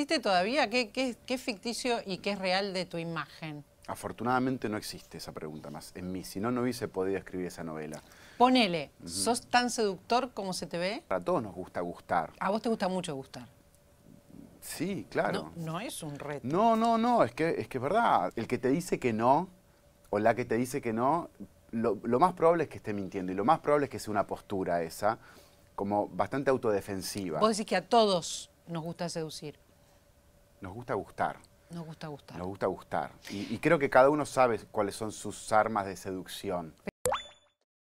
¿Existe todavía? ¿Qué, es ficticio y qué es real de tu imagen? Afortunadamente no existe esa pregunta más en mí, si no, no hubiese podido escribir esa novela. Ponele, ¿sos tan seductor como se te ve? A todos nos gusta gustar. ¿A vos te gusta mucho gustar? Sí, claro. No, es un reto. No, no, no, es que, es que verdad. El que te dice que no, o la que te dice que no, lo, lo más probable es que esté mintiendo y lo más probable es que sea una postura esa, como bastante autodefensiva. Vos decís que a todos nos gusta seducir. Nos gusta gustar. Nos gusta gustar. Nos gusta gustar. Y, y creo que cada uno sabe cuáles son sus armas de seducción.